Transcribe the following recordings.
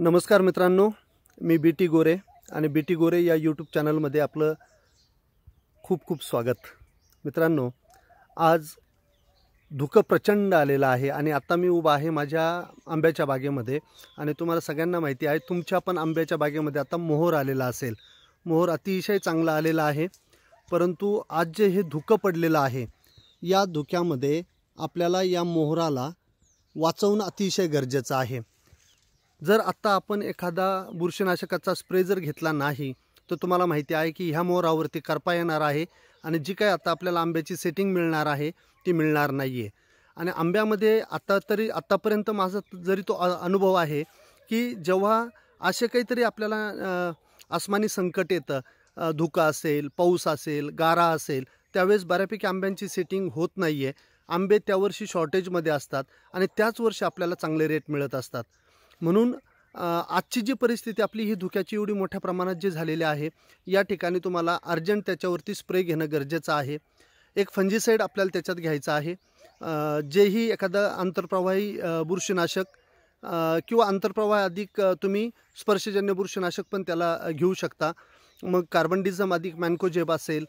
नमस्कार मित्रांनो मी बी टी गोरे आणि बी टी गोरे या यूट्यूब चॅनलमध्ये आपलं खूप खूप स्वागत मित्रांनो आज धुकं प्रचंड आलेलं आहे आणि आत्ता मी उभा आहे माझ्या आंब्याच्या बागेमध्ये आणि तुम्हाला सगळ्यांना माहिती आहे तुमच्या पण आंब्याच्या बागेमध्ये आता मोहर आलेला असेल मोहर अतिशय चांगला आलेला आहे परंतु आज जे हे धुकं पडलेलं आहे या धुक्यामध्ये आपल्याला या मोहराला वाचवणं अतिशय गरजेचं आहे जर आत्ता आपण एखादा बुरशीनाशकाचा स्प्रे जर घेतला नाही तर तुम्हाला माहिती आहे की ह्या मोहरावरती करपा येणार आहे आणि जी काय आता आपल्याला आंब्याची सेटिंग मिळणार आहे ती मिळणार नाही आहे आणि आंब्यामध्ये आत्ता तरी आत्तापर्यंत माझा जरी तो अनुभव आहे की जेव्हा असे काहीतरी आपल्याला आसमानी संकट येतं धुका असेल पाऊस असेल गारा असेल त्यावेळेस बऱ्यापैकी आंब्यांची सेटिंग होत नाही आहे आंबे त्यावर्षी शॉर्टेजमध्ये असतात आणि त्याच वर्षी आपल्याला चांगले रेट मिळत असतात म्हणून आजची जी परिस्थिती आपली ही धुक्याची एवढी मोठ्या प्रमाणात जी झालेली आहे या ठिकाणी तुम्हाला अर्जंट त्याच्यावरती स्प्रे घेणं गरजेचं आहे एक फंजीसाईड आपल्याला त्याच्यात घ्यायचं आहे जेही एखादं आंतरप्रवाही बुरशीनाशक किंवा आंतरप्रवाह अधिक तुम्ही स्पर्शजन्य बुरशीनाशक पण त्याला घेऊ शकता मग कार्बन अधिक मॅनकोजेब असेल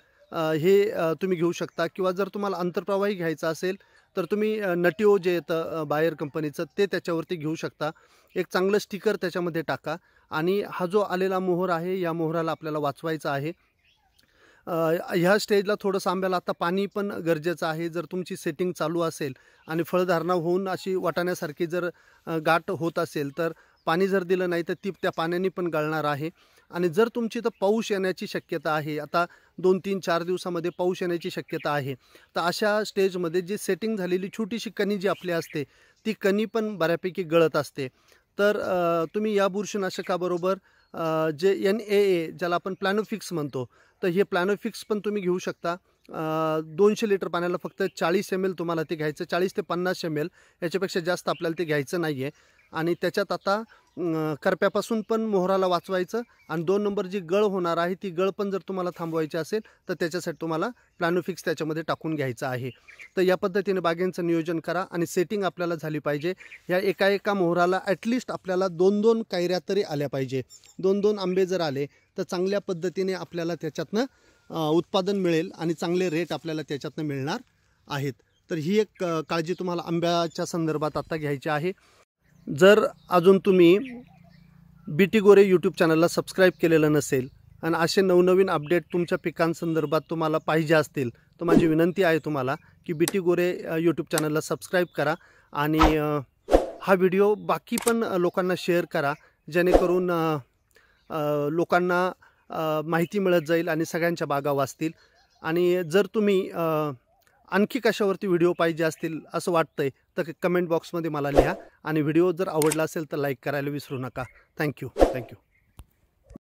हे तुम्ही घेऊ शकता किंवा जर तुम्हाला आंतरप्रवाही घ्यायचा असेल तर तुम्ही नटिओ जे येतं बायर कंपनीचं ते त्याच्यावरती घेऊ शकता एक चांगलं स्टिकर त्याच्यामध्ये टाका आणि हा जो आलेला मोहर आहे या मोहराला आपल्याला वाचवायचा आहे ह्या स्टेजला थोडंसं आंब्याला आता पाणी पण गरजेचं आहे जर तुमची सेटिंग चालू असेल आणि फळधारणा होऊन अशी वाटाण्यासारखी जर गाठ होत असेल तर पाणी जर दिलं नाही तर ती त्या पाण्याने पण गळणार आहे आणि जर तुमची तर पाऊस येण्याची शक्यता आहे आता दोन तीन चार दिवसामध्ये पाऊस येण्याची शक्यता आहे तर अशा स्टेजमध्ये जी सेटिंग झालेली छोटीशी कणी जी आपली असते ती कणी पण बऱ्यापैकी गळत असते तर तुम्ही या बुरशीनाशकाबरोबर जे एन ए ए ज्याला आपण प्लॅनोफिक्स म्हणतो तर हे प्लॅनोफिक्स पण तुम्ही घेऊ शकता दोनशे लिटर पाण्याला फक्त चाळीस एम एल तुम्हाला ते घ्यायचं चाळीस ते पन्नास एम एल याच्यापेक्षा जास्त आपल्याला ते घ्यायचं नाही आहे आणि त्याच्यात आता करप्यापासून पण मोहराला वाचवायचं आणि दोन नंबर जी गळ होणार आहे ती गळ पण जर तुम्हाला थांबवायची असेल तर त्याच्यासाठी तुम्हाला प्लॅनोफिक्स त्याच्यामध्ये टाकून घ्यायचं आहे तर या पद्धतीने बागेंचं नियोजन करा आणि सेटिंग आपल्याला झाली पाहिजे या एका एका मोहराला ॲटलिस्ट आपल्याला दोन दोन कायऱ्या तरी आल्या पाहिजे दोन दोन आंबे जर आले तर चांगल्या पद्धतीने आपल्याला त्याच्यातनं उत्पादन मिळेल आणि चांगले रेट आपल्याला त्याच्यातनं मिळणार आहेत तर ही एक काळजी तुम्हाला आंब्याच्या संदर्भात आत्ता घ्यायची आहे जर अजून तुम्ही बी टी गोरे यूट्यूब चॅनलला सबस्क्राईब केलेलं नसेल आणि असे नवनवीन अपडेट तुमच्या पिकांसंदर्भात तुम्हाला पाहिजे असतील तर माझी विनंती आहे तुम्हाला की बी टी गोरे यूट्यूब चॅनलला सबस्क्राईब करा आणि हा व्हिडिओ बाकी पण लोकांना शेअर करा जेणेकरून लोकांना माहिती मिळत जाईल आणि सगळ्यांच्या बागा वाचतील आणि जर तुम्ही आणखी कशावरती व्हिडिओ पाहिजे असतील असं वाटतंय तर कमेंट बॉक्समध्ये मला लिहा आणि व्हिडिओ जर आवडला असेल तर लाईक करायला विसरू नका थँक्यू थँक्यू